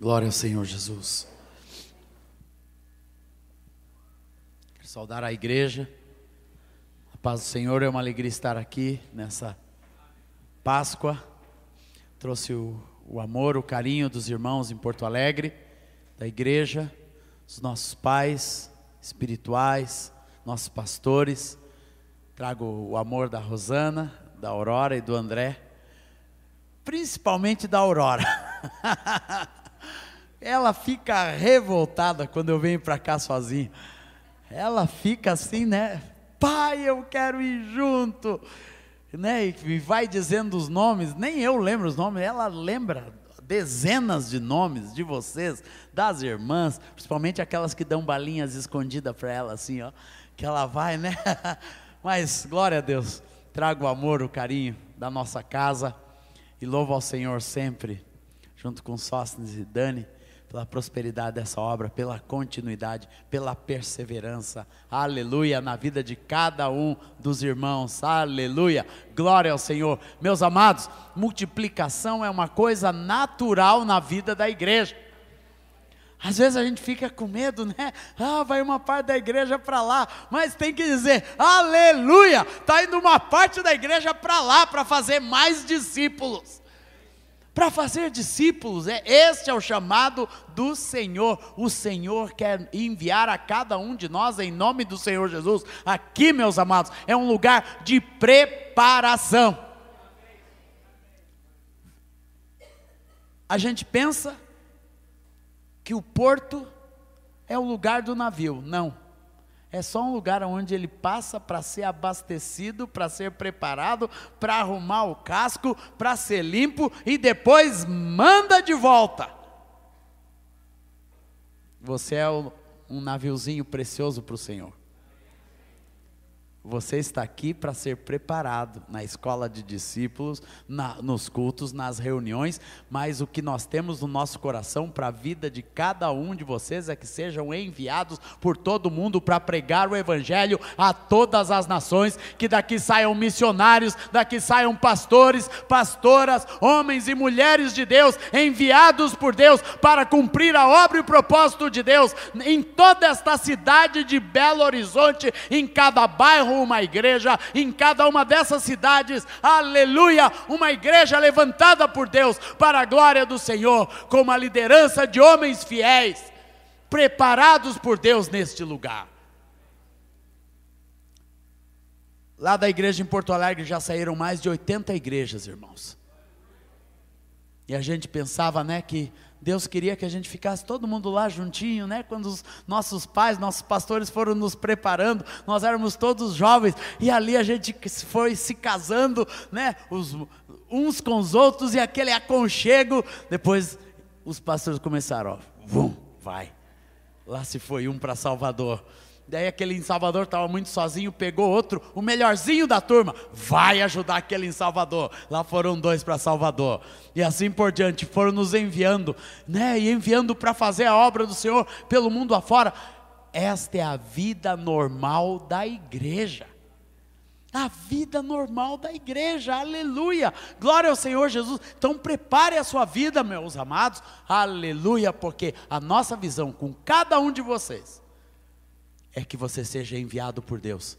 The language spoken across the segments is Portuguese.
Glória ao Senhor Jesus. Quero saudar a igreja. A paz do Senhor, é uma alegria estar aqui nessa Páscoa. Trouxe o, o amor, o carinho dos irmãos em Porto Alegre, da igreja, dos nossos pais espirituais, nossos pastores. Trago o amor da Rosana, da Aurora e do André, principalmente da Aurora. Ela fica revoltada quando eu venho para cá sozinho. Ela fica assim, né? Pai, eu quero ir junto. Né? E vai dizendo os nomes, nem eu lembro os nomes, ela lembra dezenas de nomes de vocês, das irmãs, principalmente aquelas que dão balinhas escondidas para ela, assim, ó, que ela vai, né? Mas glória a Deus, trago o amor, o carinho da nossa casa e louvo ao Senhor sempre, junto com Sócrates e Dani pela prosperidade dessa obra, pela continuidade, pela perseverança. Aleluia, na vida de cada um dos irmãos. Aleluia. Glória ao Senhor. Meus amados, multiplicação é uma coisa natural na vida da igreja. Às vezes a gente fica com medo, né? Ah, vai uma parte da igreja para lá, mas tem que dizer, aleluia! Está indo uma parte da igreja para lá para fazer mais discípulos para fazer discípulos. É, este é o chamado do Senhor. O Senhor quer enviar a cada um de nós em nome do Senhor Jesus. Aqui, meus amados, é um lugar de preparação. A gente pensa que o porto é o lugar do navio. Não. É só um lugar onde ele passa para ser abastecido, para ser preparado, para arrumar o casco, para ser limpo e depois manda de volta. Você é um naviozinho precioso para o Senhor. Você está aqui para ser preparado na escola de discípulos, na, nos cultos, nas reuniões, mas o que nós temos no nosso coração para a vida de cada um de vocês é que sejam enviados por todo mundo para pregar o Evangelho a todas as nações, que daqui saiam missionários, daqui saiam pastores, pastoras, homens e mulheres de Deus, enviados por Deus para cumprir a obra e o propósito de Deus em toda esta cidade de Belo Horizonte, em cada bairro uma igreja em cada uma dessas cidades, aleluia, uma igreja levantada por Deus para a glória do Senhor, com uma liderança de homens fiéis, preparados por Deus neste lugar. Lá da igreja em Porto Alegre já saíram mais de 80 igrejas, irmãos. E a gente pensava, né, que Deus queria que a gente ficasse todo mundo lá juntinho, né? Quando os nossos pais, nossos pastores foram nos preparando, nós éramos todos jovens e ali a gente foi se casando, né? Os, uns com os outros e aquele aconchego. Depois os pastores começaram, ó, vum, vai. Lá se foi um para Salvador. Daí aquele em Salvador estava muito sozinho, pegou outro, o melhorzinho da turma, vai ajudar aquele em Salvador. Lá foram dois para Salvador. E assim por diante, foram nos enviando, né? E enviando para fazer a obra do Senhor pelo mundo afora. Esta é a vida normal da igreja. A vida normal da igreja, aleluia, glória ao Senhor Jesus. Então, prepare a sua vida, meus amados, aleluia, porque a nossa visão com cada um de vocês é que você seja enviado por Deus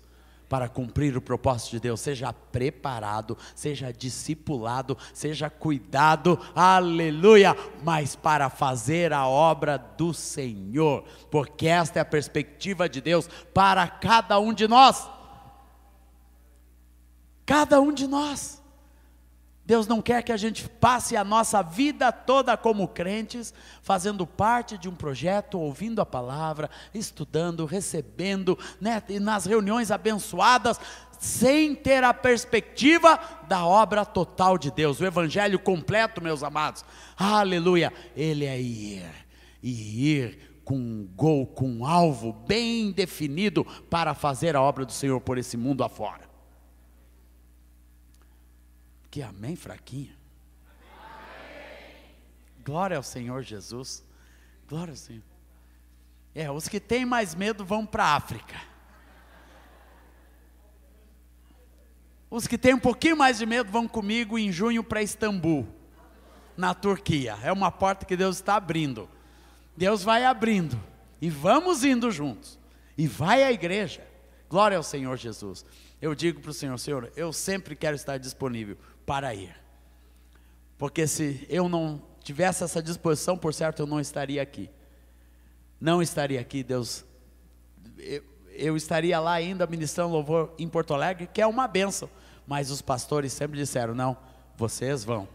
para cumprir o propósito de Deus. Seja preparado, seja discipulado, seja cuidado, aleluia, mas para fazer a obra do Senhor, porque esta é a perspectiva de Deus para cada um de nós. Cada um de nós. Deus não quer que a gente passe a nossa vida toda como crentes, fazendo parte de um projeto, ouvindo a palavra, estudando, recebendo, né, e nas reuniões abençoadas, sem ter a perspectiva da obra total de Deus, o evangelho completo, meus amados. Aleluia! Ele é ir, e ir com um gol, com um alvo bem definido para fazer a obra do Senhor por esse mundo afora. Que amém, fraquinha? Amém. Glória ao Senhor Jesus. Glória ao Senhor. É, os que têm mais medo vão para a África. Os que têm um pouquinho mais de medo vão comigo em junho para Istambul, na Turquia. É uma porta que Deus está abrindo. Deus vai abrindo. E vamos indo juntos. E vai à igreja. Glória ao Senhor Jesus. Eu digo para o Senhor: Senhor, eu sempre quero estar disponível para ir. Porque se eu não tivesse essa disposição, por certo, eu não estaria aqui. Não estaria aqui, Deus. Eu, eu estaria lá ainda ministrando louvor em Porto Alegre, que é uma benção. Mas os pastores sempre disseram: não, vocês vão,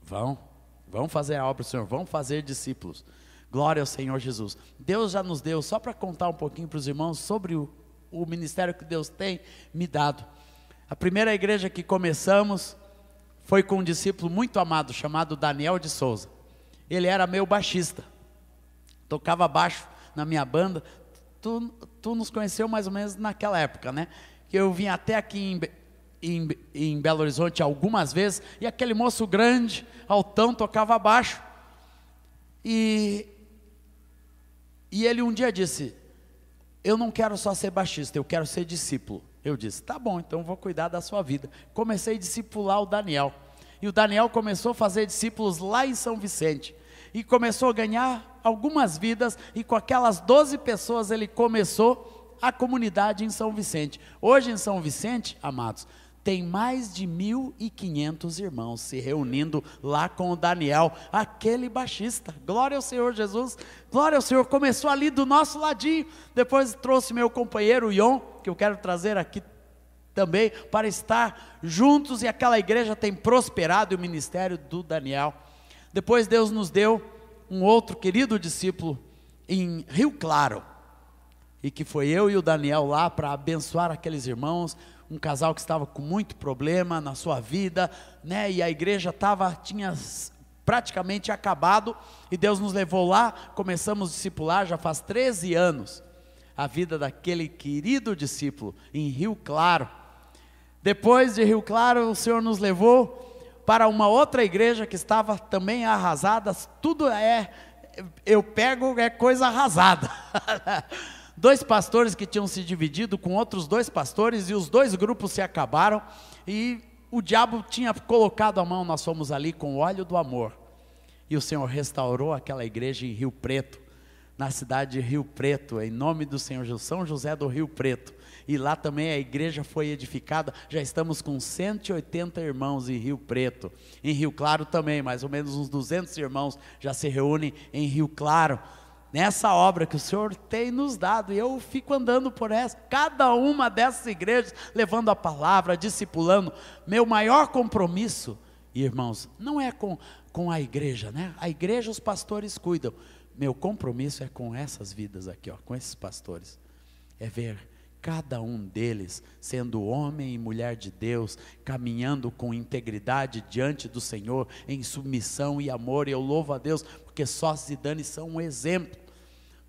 vão, vão fazer a obra do Senhor, vão fazer discípulos. Glória ao Senhor Jesus. Deus já nos deu, só para contar um pouquinho para os irmãos sobre o o ministério que Deus tem me dado. A primeira igreja que começamos foi com um discípulo muito amado chamado Daniel de Souza. Ele era meu baixista, tocava baixo na minha banda. Tu, tu nos conheceu mais ou menos naquela época, né? Que eu vim até aqui em, em, em Belo Horizonte algumas vezes e aquele moço grande, altão, tocava baixo. E, e ele um dia disse: eu não quero só ser baixista, eu quero ser discípulo. Eu disse, tá bom, então vou cuidar da sua vida. Comecei a discipular o Daniel. E o Daniel começou a fazer discípulos lá em São Vicente. E começou a ganhar algumas vidas, e com aquelas 12 pessoas ele começou a comunidade em São Vicente. Hoje em São Vicente, amados, tem mais de 1.500 irmãos se reunindo lá com o Daniel, aquele baixista. Glória ao Senhor Jesus, glória ao Senhor. Começou ali do nosso ladinho. Depois trouxe meu companheiro Ion, que eu quero trazer aqui também, para estar juntos. E aquela igreja tem prosperado o ministério do Daniel. Depois Deus nos deu um outro querido discípulo em Rio Claro. E que foi eu e o Daniel lá para abençoar aqueles irmãos, um casal que estava com muito problema na sua vida, né? E a igreja tava, tinha praticamente acabado, e Deus nos levou lá, começamos a discipular já faz 13 anos. A vida daquele querido discípulo em Rio Claro. Depois de Rio Claro, o Senhor nos levou para uma outra igreja que estava também arrasada, tudo é eu pego é coisa arrasada. Dois pastores que tinham se dividido com outros dois pastores e os dois grupos se acabaram e o diabo tinha colocado a mão, nós fomos ali com o óleo do amor. E o Senhor restaurou aquela igreja em Rio Preto, na cidade de Rio Preto, em nome do Senhor São José do Rio Preto. E lá também a igreja foi edificada. Já estamos com 180 irmãos em Rio Preto. Em Rio Claro também, mais ou menos uns 200 irmãos já se reúnem em Rio Claro nessa obra que o Senhor tem nos dado. E eu fico andando por essa, cada uma dessas igrejas, levando a palavra, discipulando. Meu maior compromisso, irmãos, não é com, com a igreja, né? A igreja os pastores cuidam. Meu compromisso é com essas vidas aqui, ó, com esses pastores. É ver cada um deles sendo homem e mulher de Deus, caminhando com integridade diante do Senhor, em submissão e amor. e Eu louvo a Deus, porque sócios e Dani são um exemplo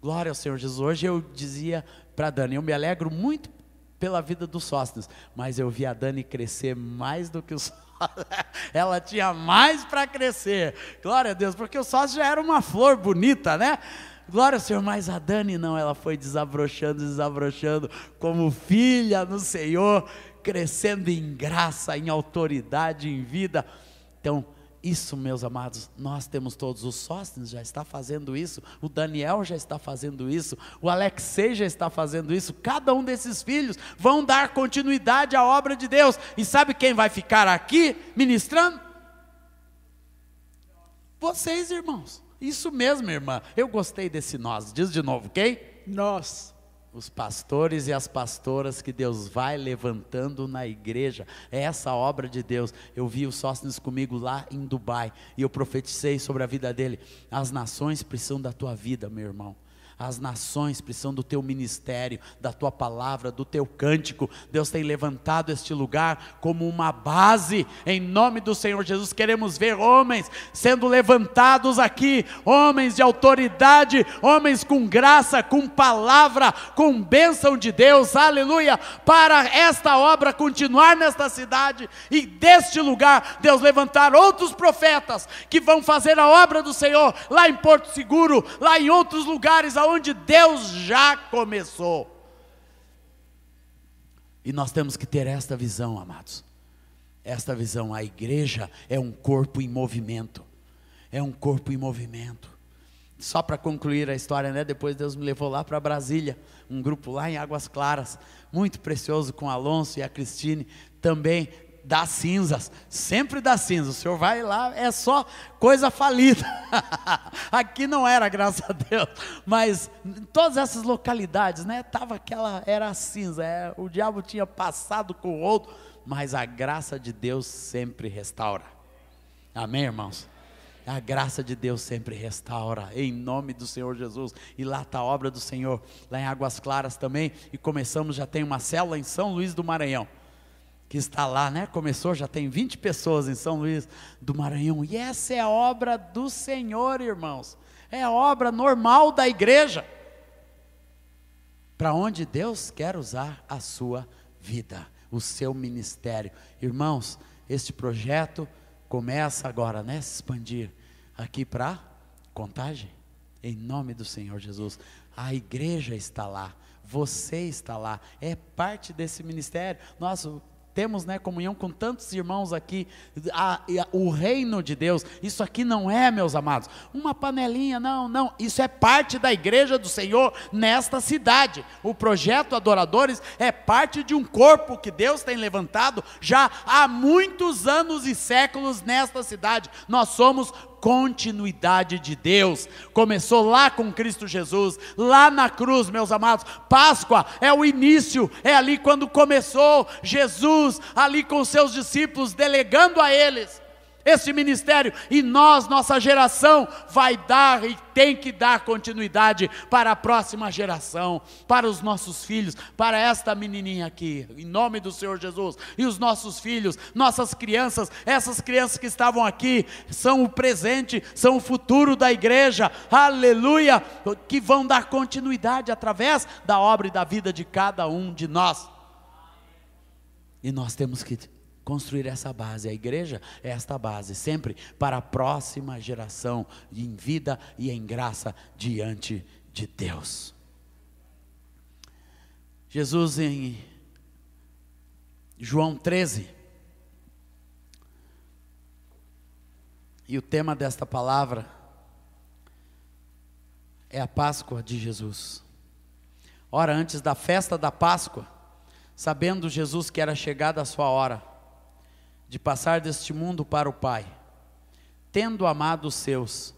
Glória ao Senhor Jesus. Hoje eu dizia para a Dani, eu me alegro muito pela vida dos sócios, mas eu vi a Dani crescer mais do que os. Ela tinha mais para crescer. Glória a Deus, porque o Sóstenes já era uma flor bonita, né? Glória ao Senhor, mas a Dani não, ela foi desabrochando, desabrochando, como filha no Senhor, crescendo em graça, em autoridade, em vida. Então, isso, meus amados, nós temos todos. O Sóstenes já está fazendo isso, o Daniel já está fazendo isso, o Alexei já está fazendo isso. Cada um desses filhos vão dar continuidade à obra de Deus. E sabe quem vai ficar aqui ministrando? Vocês, irmãos. Isso mesmo, irmã. Eu gostei desse nós. Diz de novo, quem? Nós os pastores e as pastoras que Deus vai levantando na igreja. É essa obra de Deus. Eu vi o Sóstenes comigo lá em Dubai e eu profetizei sobre a vida dele. As nações precisam da tua vida, meu irmão. As nações precisam do teu ministério, da tua palavra, do teu cântico. Deus tem levantado este lugar como uma base, em nome do Senhor Jesus. Queremos ver homens sendo levantados aqui, homens de autoridade, homens com graça, com palavra, com bênção de Deus, aleluia, para esta obra continuar nesta cidade e deste lugar, Deus levantar outros profetas que vão fazer a obra do Senhor lá em Porto Seguro, lá em outros lugares Onde Deus já começou. E nós temos que ter esta visão, amados. Esta visão, a igreja é um corpo em movimento. É um corpo em movimento. Só para concluir a história, né? Depois Deus me levou lá para Brasília, um grupo lá em Águas Claras, muito precioso com Alonso e a Cristine, também dá cinzas, sempre dá cinzas. O senhor vai lá, é só coisa falida. Aqui não era, graças a Deus, mas em todas essas localidades, né, tava aquela era cinza, é, o diabo tinha passado com o outro, mas a graça de Deus sempre restaura. Amém, irmãos. A graça de Deus sempre restaura, em nome do Senhor Jesus. E lá está a obra do Senhor, lá em Águas Claras também. E começamos, já tem uma célula em São Luís do Maranhão que está lá, né? Começou, já tem 20 pessoas em São Luís do Maranhão. E essa é a obra do Senhor, irmãos. É a obra normal da igreja. Para onde Deus quer usar a sua vida, o seu ministério. Irmãos, este projeto começa agora, né? Se expandir aqui para contagem. Em nome do Senhor Jesus. A igreja está lá. Você está lá, é parte desse ministério. Nosso temos né, comunhão com tantos irmãos aqui, a, a, o reino de Deus, isso aqui não é, meus amados, uma panelinha, não, não, isso é parte da igreja do Senhor nesta cidade. O projeto Adoradores é parte de um corpo que Deus tem levantado já há muitos anos e séculos nesta cidade. Nós somos continuidade de Deus. Começou lá com Cristo Jesus, lá na cruz, meus amados. Páscoa é o início, é ali quando começou Jesus, ali com seus discípulos, delegando a eles esse ministério e nós, nossa geração, vai dar e tem que dar continuidade para a próxima geração, para os nossos filhos, para esta menininha aqui, em nome do Senhor Jesus, e os nossos filhos, nossas crianças, essas crianças que estavam aqui, são o presente, são o futuro da igreja, aleluia, que vão dar continuidade através da obra e da vida de cada um de nós. E nós temos que construir essa base. A igreja é esta base, sempre para a próxima geração, em vida e em graça diante de Deus. Jesus em João 13. E o tema desta palavra é a Páscoa de Jesus. Ora, antes da festa da Páscoa, sabendo Jesus que era chegada a sua hora, de passar deste mundo para o Pai. Tendo amado os seus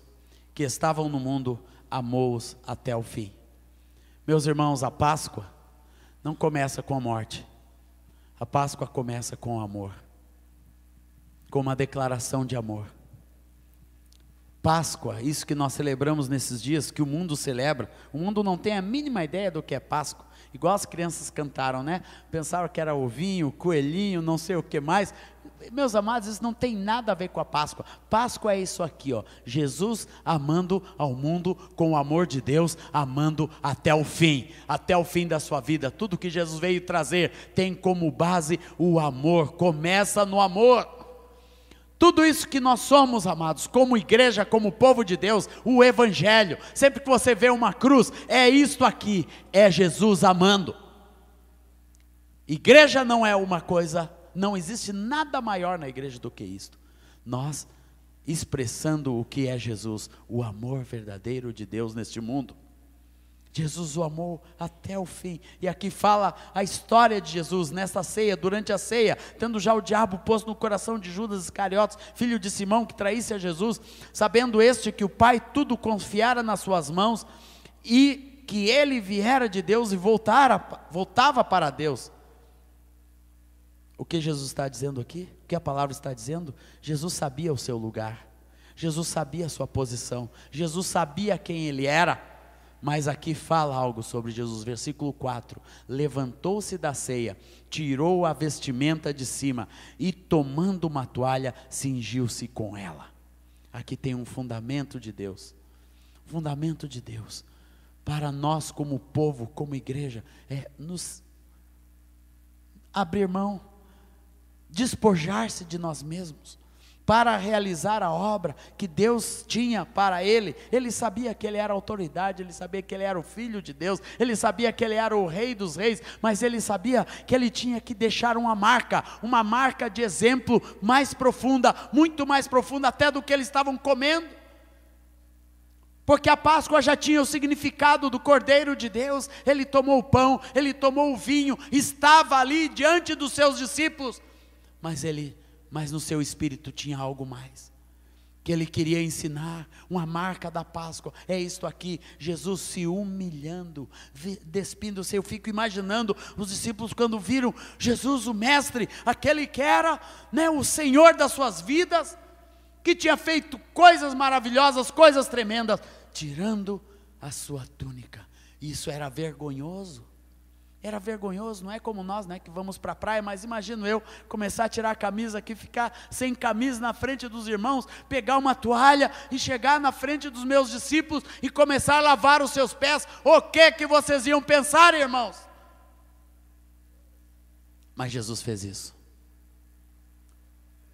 que estavam no mundo, amou-os até o fim. Meus irmãos, a Páscoa não começa com a morte. A Páscoa começa com o amor. Com uma declaração de amor. Páscoa, isso que nós celebramos nesses dias, que o mundo celebra, o mundo não tem a mínima ideia do que é Páscoa, igual as crianças cantaram, né? Pensaram que era ovinho, coelhinho, não sei o que mais, meus amados, isso não tem nada a ver com a Páscoa. Páscoa é isso aqui, ó. Jesus amando ao mundo com o amor de Deus, amando até o fim, até o fim da sua vida. Tudo que Jesus veio trazer tem como base o amor. Começa no amor. Tudo isso que nós somos, amados, como igreja, como povo de Deus, o Evangelho, sempre que você vê uma cruz, é isto aqui, é Jesus amando. Igreja não é uma coisa não existe nada maior na igreja do que isto. Nós expressando o que é Jesus, o amor verdadeiro de Deus neste mundo. Jesus o amou até o fim. E aqui fala a história de Jesus nesta ceia, durante a ceia, tendo já o diabo posto no coração de Judas Iscariotes, filho de Simão, que traísse a Jesus, sabendo este que o Pai tudo confiara nas suas mãos e que ele viera de Deus e voltara, voltava para Deus. O que Jesus está dizendo aqui? O que a palavra está dizendo? Jesus sabia o seu lugar, Jesus sabia a sua posição, Jesus sabia quem ele era, mas aqui fala algo sobre Jesus, versículo 4: levantou-se da ceia, tirou a vestimenta de cima e, tomando uma toalha, cingiu-se com ela. Aqui tem um fundamento de Deus, fundamento de Deus, para nós como povo, como igreja, é nos abrir mão despojar-se de nós mesmos para realizar a obra que Deus tinha para ele. Ele sabia que ele era autoridade, ele sabia que ele era o filho de Deus, ele sabia que ele era o rei dos reis, mas ele sabia que ele tinha que deixar uma marca, uma marca de exemplo mais profunda, muito mais profunda até do que eles estavam comendo. Porque a Páscoa já tinha o significado do Cordeiro de Deus, ele tomou o pão, ele tomou o vinho, estava ali diante dos seus discípulos, mas ele, mas no seu espírito tinha algo mais. Que ele queria ensinar, uma marca da Páscoa, é isto aqui, Jesus se humilhando, despindo-se. Eu fico imaginando os discípulos quando viram Jesus, o Mestre, aquele que era né, o Senhor das suas vidas, que tinha feito coisas maravilhosas, coisas tremendas, tirando a sua túnica. Isso era vergonhoso. Era vergonhoso, não é como nós, né, que vamos para a praia, mas imagino eu começar a tirar a camisa aqui, ficar sem camisa na frente dos irmãos, pegar uma toalha e chegar na frente dos meus discípulos e começar a lavar os seus pés. O que que vocês iam pensar, irmãos? Mas Jesus fez isso.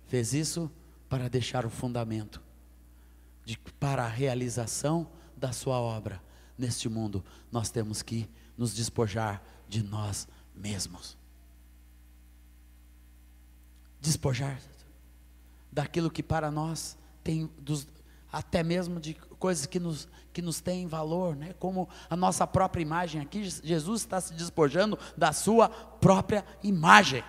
Fez isso para deixar o fundamento de para a realização da sua obra neste mundo, nós temos que nos despojar de nós mesmos. Despojar daquilo que para nós tem, dos, até mesmo de coisas que nos, que nos têm valor, né? como a nossa própria imagem. Aqui, Jesus está se despojando da sua própria imagem.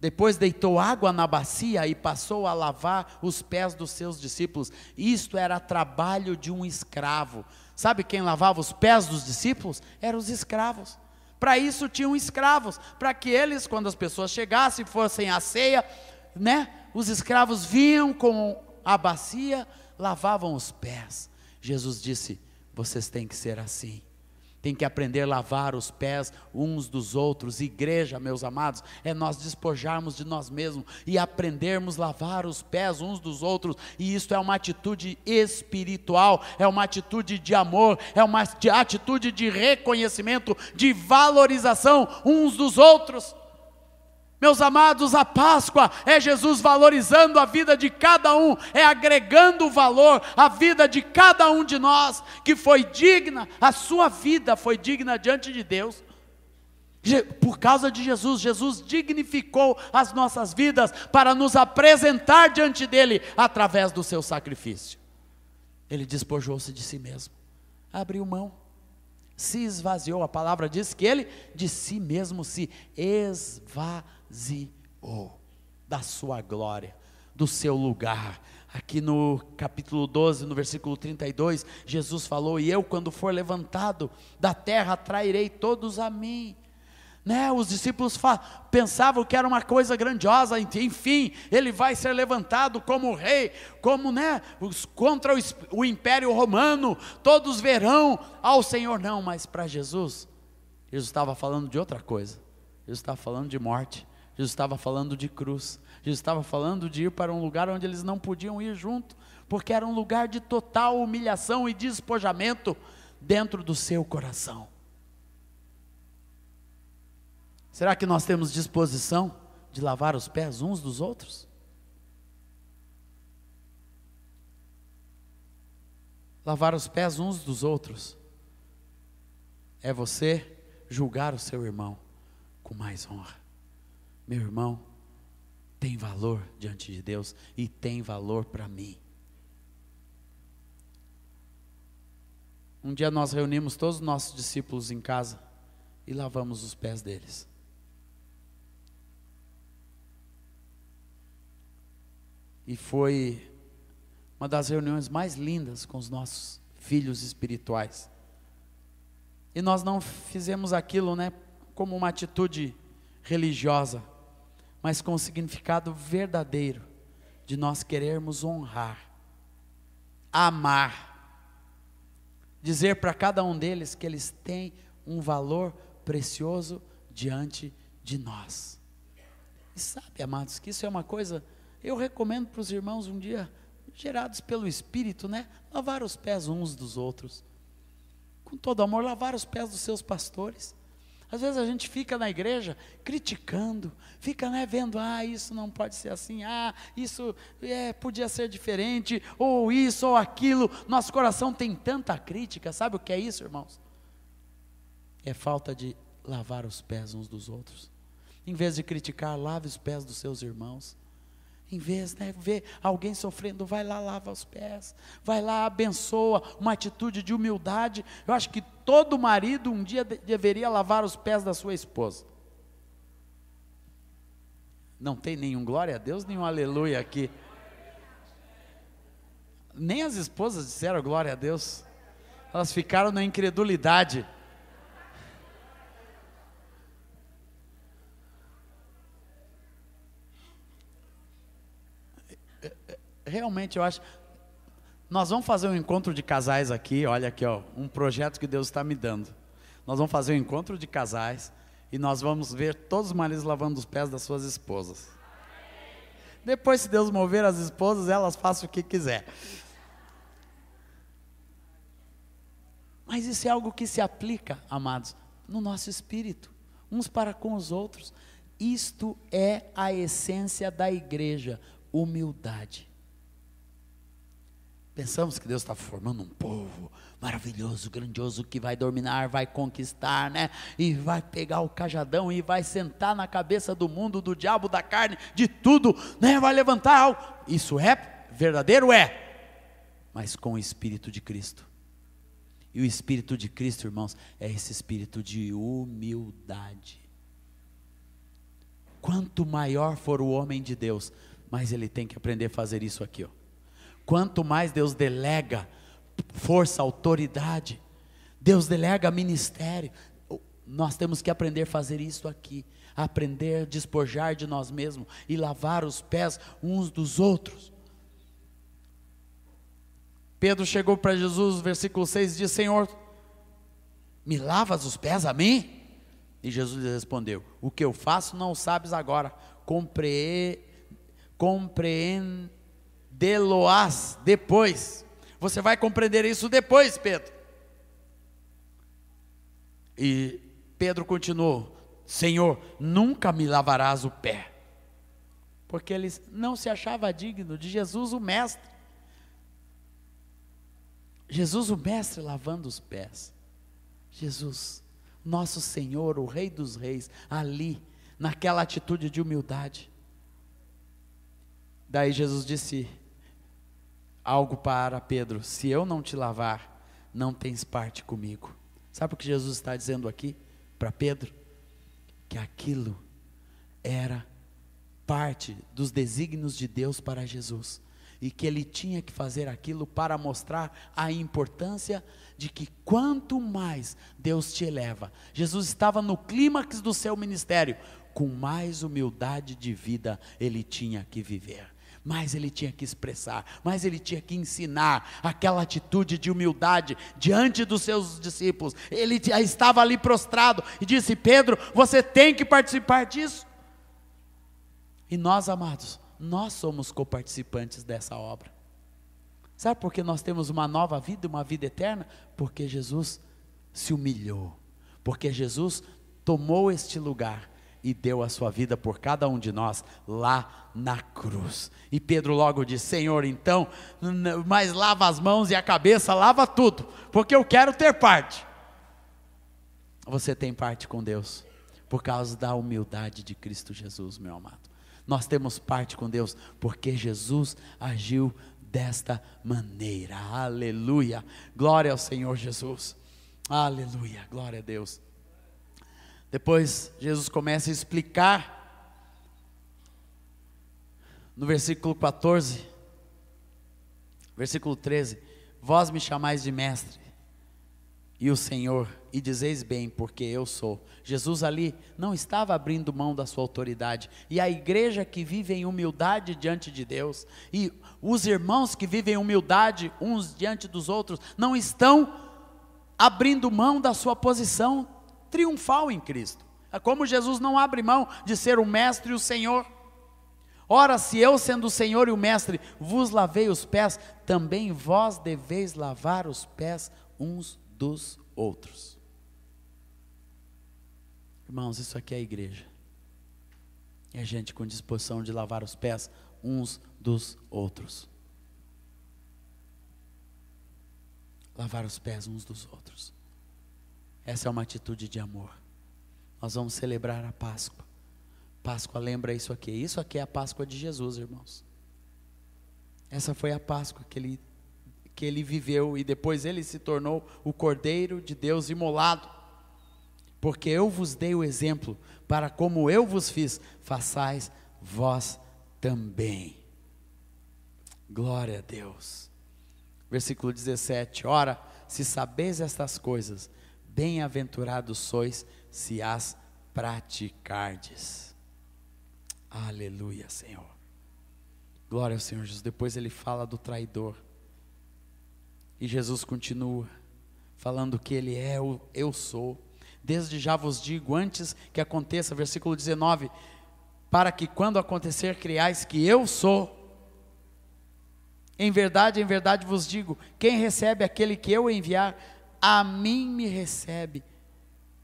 Depois deitou água na bacia e passou a lavar os pés dos seus discípulos. Isto era trabalho de um escravo, Sabe quem lavava os pés dos discípulos? Eram os escravos. Para isso tinham escravos, para que eles, quando as pessoas chegassem, fossem à ceia, né? Os escravos vinham com a bacia, lavavam os pés. Jesus disse: Vocês têm que ser assim tem que aprender a lavar os pés uns dos outros. Igreja, meus amados, é nós despojarmos de nós mesmos e aprendermos a lavar os pés uns dos outros, e isso é uma atitude espiritual, é uma atitude de amor, é uma atitude de reconhecimento, de valorização uns dos outros. Meus amados, a Páscoa é Jesus valorizando a vida de cada um, é agregando valor à vida de cada um de nós, que foi digna, a sua vida foi digna diante de Deus. Por causa de Jesus, Jesus dignificou as nossas vidas para nos apresentar diante dele através do seu sacrifício. Ele despojou-se de si mesmo, abriu mão se esvaziou. A palavra diz que ele de si mesmo se esvaziou da sua glória, do seu lugar. Aqui no capítulo 12, no versículo 32, Jesus falou: E eu, quando for levantado da terra, atrairei todos a mim. Né? Os discípulos pensavam que era uma coisa grandiosa, enfim, ele vai ser levantado como rei, como né, os, contra o, o império romano, todos verão ao Senhor. Não, mas para Jesus, Jesus estava falando de outra coisa, Jesus estava falando de morte, Jesus estava falando de cruz, Jesus estava falando de ir para um lugar onde eles não podiam ir junto, porque era um lugar de total humilhação e despojamento dentro do seu coração. Será que nós temos disposição de lavar os pés uns dos outros? Lavar os pés uns dos outros é você julgar o seu irmão com mais honra. Meu irmão tem valor diante de Deus e tem valor para mim. Um dia nós reunimos todos os nossos discípulos em casa e lavamos os pés deles. E foi uma das reuniões mais lindas com os nossos filhos espirituais. E nós não fizemos aquilo, né, como uma atitude religiosa, mas com o significado verdadeiro de nós querermos honrar, amar, dizer para cada um deles que eles têm um valor precioso diante de nós. E sabe, amados, que isso é uma coisa eu recomendo para os irmãos um dia, gerados pelo Espírito, né? Lavar os pés uns dos outros. Com todo amor, lavar os pés dos seus pastores. Às vezes a gente fica na igreja criticando, fica né, vendo, ah, isso não pode ser assim, ah, isso é, podia ser diferente, ou isso ou aquilo. Nosso coração tem tanta crítica, sabe o que é isso, irmãos? É falta de lavar os pés uns dos outros. Em vez de criticar, lave os pés dos seus irmãos. Em vez de né, ver alguém sofrendo, vai lá, lava os pés, vai lá, abençoa, uma atitude de humildade. Eu acho que todo marido um dia de deveria lavar os pés da sua esposa. Não tem nenhum glória a Deus, nenhum aleluia aqui. Nem as esposas disseram glória a Deus, elas ficaram na incredulidade. realmente eu acho. Nós vamos fazer um encontro de casais aqui, olha aqui, ó, um projeto que Deus está me dando. Nós vamos fazer um encontro de casais e nós vamos ver todos os maridos lavando os pés das suas esposas. Depois, se Deus mover as esposas, elas façam o que quiser. Mas isso é algo que se aplica, amados, no nosso espírito, uns para com os outros. Isto é a essência da igreja: humildade. Pensamos que Deus está formando um povo maravilhoso, grandioso, que vai dominar, vai conquistar, né? E vai pegar o cajadão e vai sentar na cabeça do mundo, do diabo, da carne, de tudo, né? Vai levantar. algo? Isso é verdadeiro? É. Mas com o Espírito de Cristo. E o Espírito de Cristo, irmãos, é esse espírito de humildade. Quanto maior for o homem de Deus, mais ele tem que aprender a fazer isso aqui, ó. Quanto mais Deus delega força, autoridade, Deus delega ministério. Nós temos que aprender a fazer isso aqui, aprender a despojar de nós mesmos e lavar os pés uns dos outros. Pedro chegou para Jesus, versículo 6 diz: Senhor, me lavas os pés a mim? E Jesus lhe respondeu: O que eu faço não sabes agora, compreende Deloás, depois. Você vai compreender isso depois, Pedro. E Pedro continuou: Senhor, nunca me lavarás o pé. Porque ele não se achava digno de Jesus o Mestre. Jesus o Mestre lavando os pés. Jesus, nosso Senhor, o Rei dos Reis, ali, naquela atitude de humildade. Daí Jesus disse: algo para Pedro: se eu não te lavar, não tens parte comigo. Sabe o que Jesus está dizendo aqui para Pedro? Que aquilo era parte dos desígnios de Deus para Jesus e que ele tinha que fazer aquilo para mostrar a importância de que quanto mais Deus te eleva. Jesus estava no clímax do seu ministério, com mais humildade de vida ele tinha que viver mas ele tinha que expressar, mas ele tinha que ensinar aquela atitude de humildade diante dos seus discípulos. Ele estava ali prostrado e disse: Pedro, você tem que participar disso. E nós, amados, nós somos coparticipantes dessa obra. Sabe por que nós temos uma nova vida, uma vida eterna? Porque Jesus se humilhou, porque Jesus tomou este lugar e deu a sua vida por cada um de nós lá na cruz. E Pedro logo diz: Senhor, então, mas lava as mãos e a cabeça, lava tudo, porque eu quero ter parte. Você tem parte com Deus, por causa da humildade de Cristo Jesus, meu amado. Nós temos parte com Deus, porque Jesus agiu desta maneira. Aleluia. Glória ao Senhor Jesus. Aleluia. Glória a Deus. Depois Jesus começa a explicar no versículo 14, versículo 13: Vós me chamais de mestre e o Senhor, e dizeis bem, porque eu sou. Jesus ali não estava abrindo mão da sua autoridade, e a igreja que vive em humildade diante de Deus, e os irmãos que vivem em humildade uns diante dos outros, não estão abrindo mão da sua posição triunfal em Cristo. É Como Jesus não abre mão de ser o mestre e o Senhor. Ora, se eu, sendo o Senhor e o mestre, vos lavei os pés, também vós deveis lavar os pés uns dos outros. Irmãos, isso aqui é a igreja. É gente com disposição de lavar os pés uns dos outros. Lavar os pés uns dos outros. Essa é uma atitude de amor. Nós vamos celebrar a Páscoa. Páscoa lembra isso aqui. Isso aqui é a Páscoa de Jesus, irmãos. Essa foi a Páscoa que ele, que ele viveu e depois ele se tornou o Cordeiro de Deus imolado. Porque eu vos dei o exemplo para como eu vos fiz, façais vós também. Glória a Deus. Versículo 17: Ora, se sabeis estas coisas, Bem-aventurados sois se as praticardes. Aleluia, Senhor. Glória ao Senhor Jesus. Depois ele fala do traidor. E Jesus continua falando que ele é o eu sou. Desde já vos digo antes que aconteça, versículo 19, para que quando acontecer creais que eu sou. Em verdade, em verdade vos digo, quem recebe aquele que eu enviar, a mim me recebe.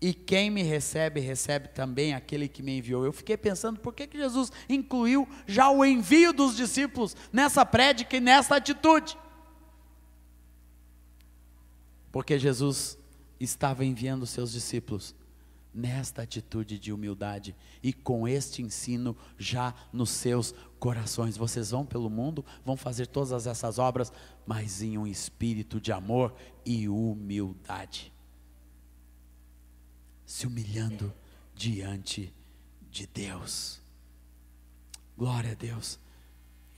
E quem me recebe, recebe também aquele que me enviou. Eu fiquei pensando por que, que Jesus incluiu já o envio dos discípulos nessa prédica e nessa atitude. Porque Jesus estava enviando seus discípulos nesta atitude de humildade e com este ensino já nos seus corações. Vocês vão pelo mundo, vão fazer todas essas obras, mas em um espírito de amor e humildade. Se humilhando diante de Deus. Glória a Deus.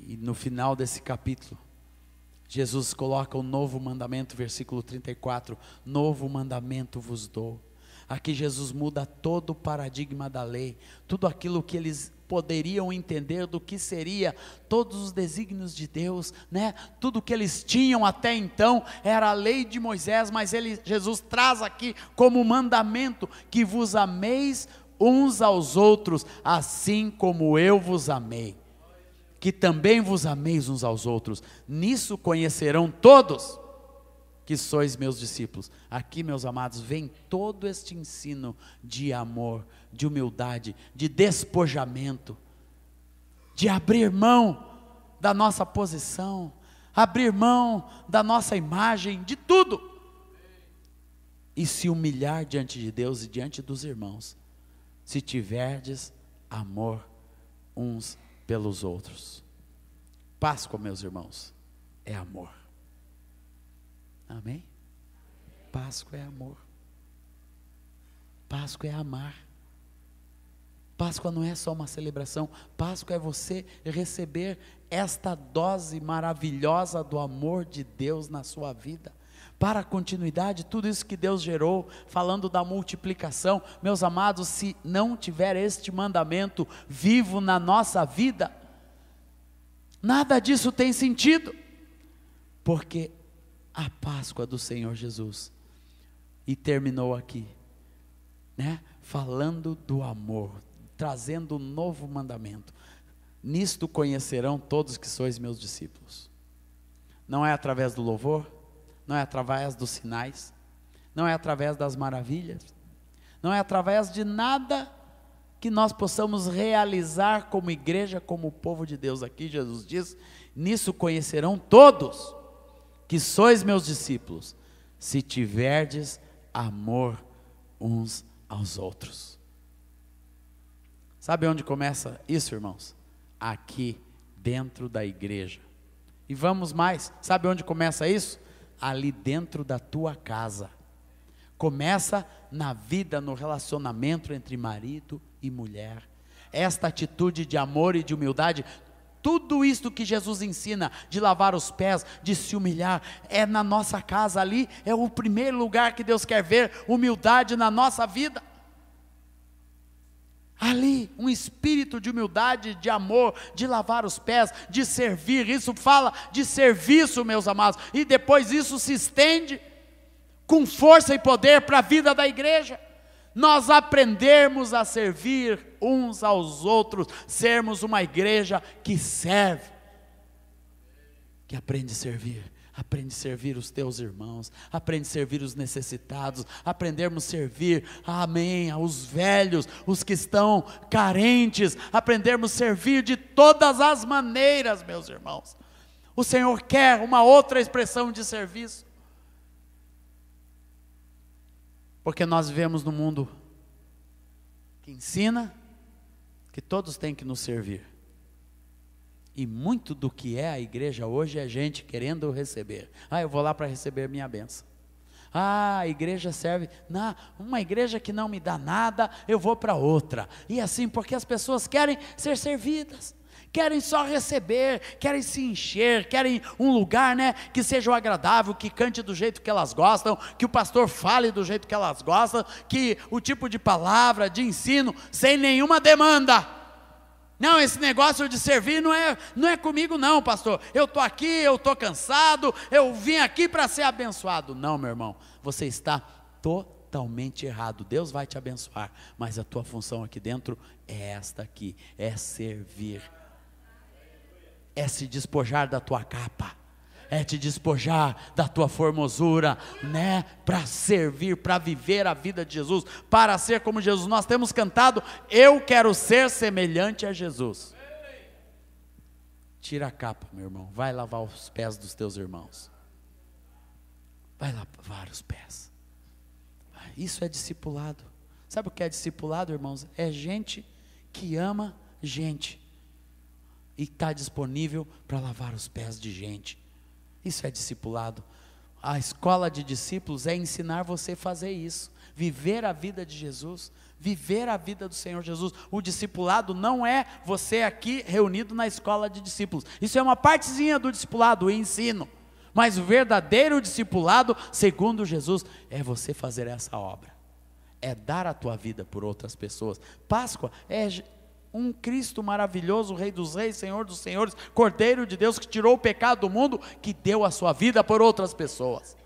E no final desse capítulo, Jesus coloca o um novo mandamento, versículo 34: Novo mandamento vos dou. Aqui Jesus muda todo o paradigma da lei, tudo aquilo que eles poderiam entender do que seria todos os desígnios de Deus, né? Tudo que eles tinham até então era a lei de Moisés, mas ele, Jesus traz aqui como mandamento que vos ameis uns aos outros, assim como eu vos amei. Que também vos ameis uns aos outros. Nisso conhecerão todos que sois meus discípulos. Aqui, meus amados, vem todo este ensino de amor, de humildade, de despojamento, de abrir mão da nossa posição, abrir mão da nossa imagem, de tudo. E se humilhar diante de Deus e diante dos irmãos, se tiverdes amor uns pelos outros. Páscoa, meus irmãos, é amor. Amém? Páscoa é amor. Páscoa é amar. Páscoa não é só uma celebração, Páscoa é você receber esta dose maravilhosa do amor de Deus na sua vida. Para a continuidade, tudo isso que Deus gerou, falando da multiplicação, meus amados, se não tiver este mandamento vivo na nossa vida, nada disso tem sentido, porque a Páscoa do Senhor Jesus. E terminou aqui, né? Falando do amor, trazendo um novo mandamento. Nisto conhecerão todos que sois meus discípulos. Não é através do louvor, não é através dos sinais, não é através das maravilhas, não é através de nada que nós possamos realizar como igreja, como povo de Deus. Aqui Jesus diz: nisso conhecerão todos que sois meus discípulos, se tiverdes amor uns aos outros. Sabe onde começa isso, irmãos? Aqui dentro da igreja. E vamos mais, sabe onde começa isso? Ali dentro da tua casa. Começa na vida, no relacionamento entre marido e mulher. Esta atitude de amor e de humildade tudo isso que Jesus ensina, de lavar os pés, de se humilhar, é na nossa casa ali, é o primeiro lugar que Deus quer ver humildade na nossa vida. Ali, um espírito de humildade, de amor, de lavar os pés, de servir, isso fala de serviço, meus amados, e depois isso se estende com força e poder para a vida da igreja. Nós aprendermos a servir uns aos outros, sermos uma igreja que serve, que aprende a servir. Aprende a servir os teus irmãos, aprende a servir os necessitados, aprendermos a servir, amém, aos velhos, os que estão carentes, aprendermos a servir de todas as maneiras, meus irmãos. O Senhor quer uma outra expressão de serviço. Porque nós vivemos num mundo que ensina, que todos têm que nos servir. E muito do que é a igreja hoje é gente querendo receber. Ah, eu vou lá para receber minha benção. Ah, a igreja serve. Não, uma igreja que não me dá nada, eu vou para outra. E assim, porque as pessoas querem ser servidas querem só receber, querem se encher, querem um lugar, né, que seja agradável, que cante do jeito que elas gostam, que o pastor fale do jeito que elas gostam, que o tipo de palavra, de ensino, sem nenhuma demanda. Não, esse negócio de servir não é, não é comigo, não, pastor. Eu estou aqui, eu estou cansado, eu vim aqui para ser abençoado. Não, meu irmão, você está totalmente errado. Deus vai te abençoar, mas a tua função aqui dentro é esta aqui: é servir é se despojar da tua capa, é te despojar da tua formosura, né? Para servir, para viver a vida de Jesus, para ser como Jesus. Nós temos cantado: Eu quero ser semelhante a Jesus. Tira a capa, meu irmão. Vai lavar os pés dos teus irmãos. Vai lavar os pés. Isso é discipulado. Sabe o que é discipulado, irmãos? É gente que ama gente e está disponível para lavar os pés de gente. Isso é discipulado. A escola de discípulos é ensinar você a fazer isso, viver a vida de Jesus, viver a vida do Senhor Jesus. O discipulado não é você aqui reunido na escola de discípulos. Isso é uma partezinha do discipulado, o ensino. Mas o verdadeiro discipulado, segundo Jesus, é você fazer essa obra. É dar a tua vida por outras pessoas. Páscoa é um Cristo maravilhoso, Rei dos Reis, Senhor dos Senhores, Cordeiro de Deus que tirou o pecado do mundo, que deu a sua vida por outras pessoas.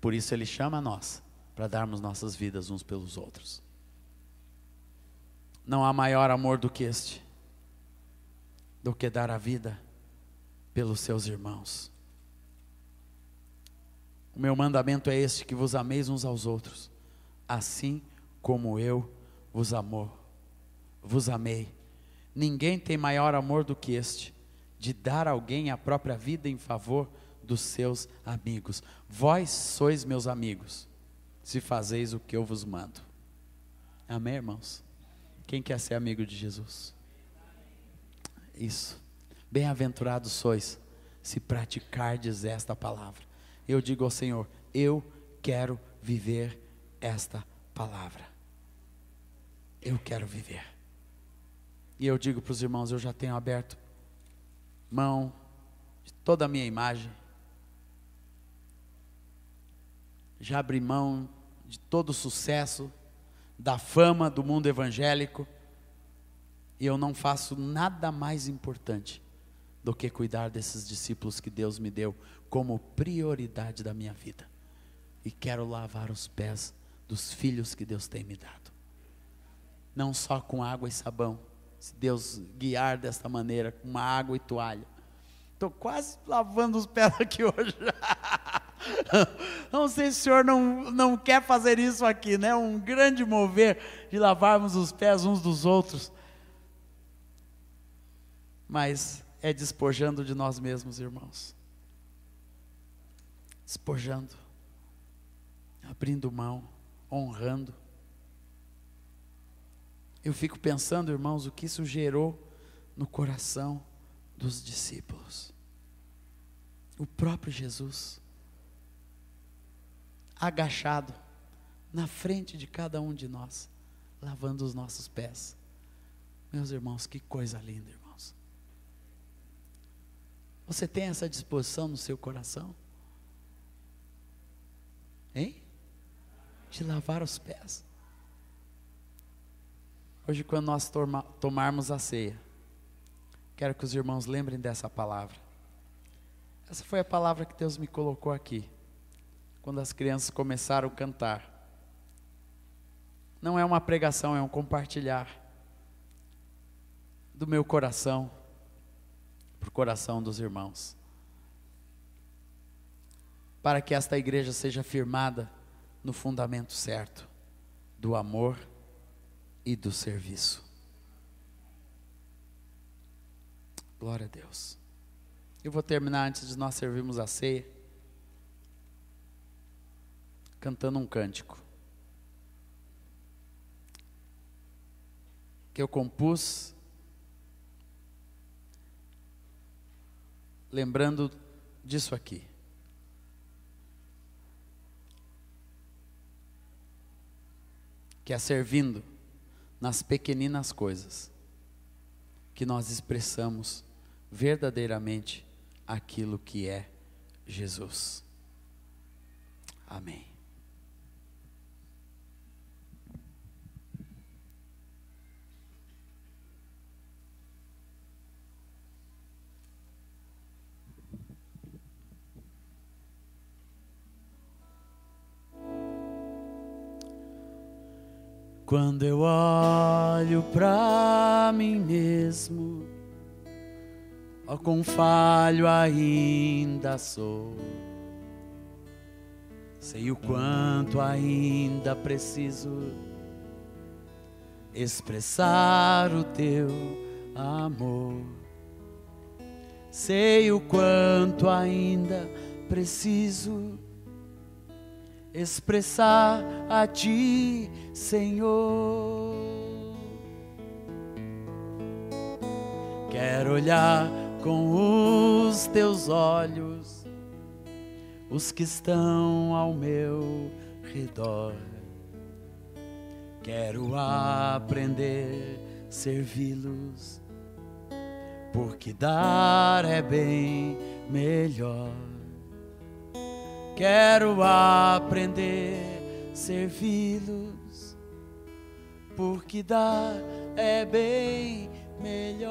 Por isso ele chama nós, para darmos nossas vidas uns pelos outros. Não há maior amor do que este, do que dar a vida pelos seus irmãos. O meu mandamento é este: que vos ameis uns aos outros, assim como eu vos amou, vos amei. Ninguém tem maior amor do que este, de dar alguém a própria vida em favor dos seus amigos. Vós sois meus amigos, se fazeis o que eu vos mando. Amém, irmãos? Quem quer ser amigo de Jesus? Isso. Bem-aventurados sois, se praticardes esta palavra. Eu digo ao Senhor: Eu quero viver esta palavra. Eu quero viver. E eu digo para os irmãos: eu já tenho aberto mão de toda a minha imagem, já abri mão de todo o sucesso, da fama do mundo evangélico, e eu não faço nada mais importante do que cuidar desses discípulos que Deus me deu como prioridade da minha vida. E quero lavar os pés dos filhos que Deus tem me dado não só com água e sabão, se Deus guiar desta maneira, com uma água e toalha. Estou quase lavando os pés aqui hoje. não sei se o senhor não, não quer fazer isso aqui, né? Um grande mover de lavarmos os pés uns dos outros. Mas é despojando de nós mesmos, irmãos. Despojando, abrindo mão, honrando, eu fico pensando, irmãos, o que isso gerou no coração dos discípulos. O próprio Jesus, agachado na frente de cada um de nós, lavando os nossos pés. Meus irmãos, que coisa linda, irmãos. Você tem essa disposição no seu coração? Hein? De lavar os pés. Hoje, quando nós toma, tomarmos a ceia, quero que os irmãos lembrem dessa palavra. Essa foi a palavra que Deus me colocou aqui, quando as crianças começaram a cantar. Não é uma pregação, é um compartilhar do meu coração para o coração dos irmãos. Para que esta igreja seja firmada no fundamento certo do amor e do serviço. Glória a Deus. Eu vou terminar antes de nós servirmos a ceia, cantando um cântico. Que eu compus, lembrando disso aqui. Que é servindo nas pequeninas coisas que nós expressamos verdadeiramente aquilo que é Jesus. Amém. Quando eu olho pra mim mesmo, ó, com falho ainda sou. Sei o quanto ainda preciso expressar o teu amor. Sei o quanto ainda preciso expressar a ti, Senhor. Quero olhar com os teus olhos os que estão ao meu redor. Quero aprender a servi-los, porque dar é bem melhor. Quero aprender servi-los, porque dar é bem melhor.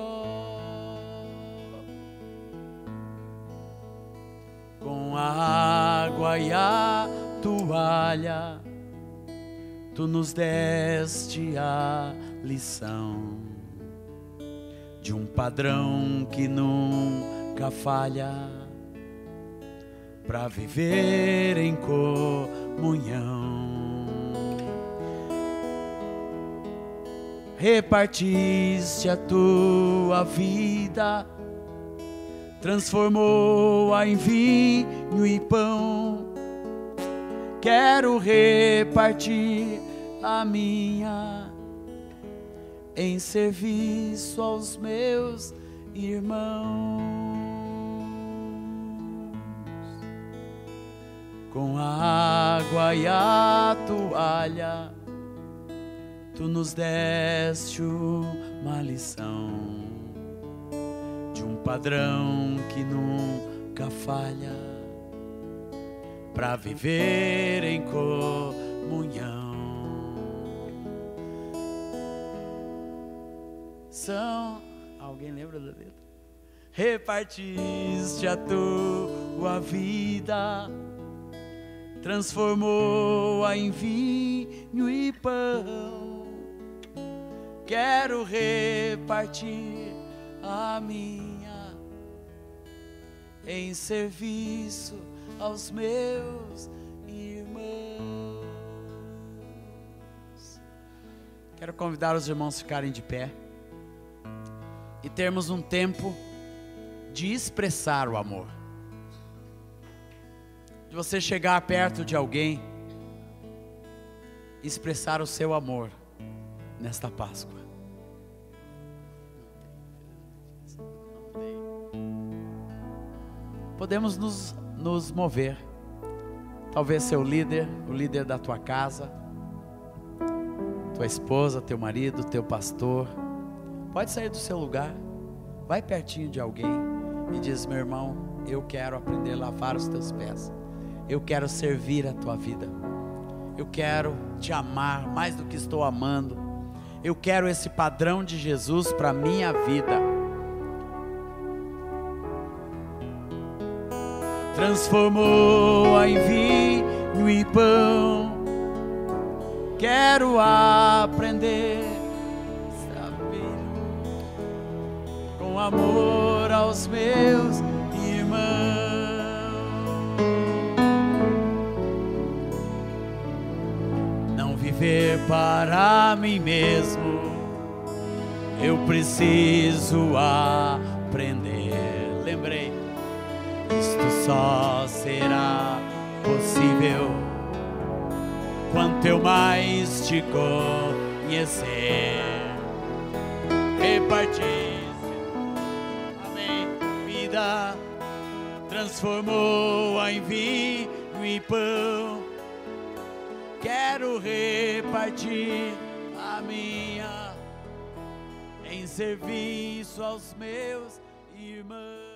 Com a água e a toalha, tu nos deste a lição de um padrão que nunca falha para viver em comunhão. Repartiste a tua vida, transformou-a em vinho e pão. Quero repartir a minha em serviço aos meus irmãos. com a água e a toalha, tu nos deste uma lição de um padrão que nunca falha para viver em comunhão. São alguém lembra da letra? Repartiste a tua vida transformou-a em vinho e pão. Quero repartir a minha em serviço aos meus irmãos. Quero convidar os irmãos a ficarem de pé e termos um tempo de expressar o amor de você chegar perto de alguém e expressar o seu amor nesta Páscoa. Podemos nos, nos mover. Talvez seu líder, o líder da tua casa, tua esposa, teu marido, teu pastor. Pode sair do seu lugar, vai pertinho de alguém e diz: meu irmão, eu quero aprender a lavar os teus pés eu quero servir a tua vida. Eu quero te amar mais do que estou amando. Eu quero esse padrão de Jesus para minha vida. Transformou-a em vinho e pão. Quero aprender saber com amor aos meus viver para mim mesmo, eu preciso aprender. Lembrei, isto só será possível quanto eu mais te conhecer. Repartir a minha vida transformou-a em vinho e pão quero repartir a minha em serviço aos meus irmãos.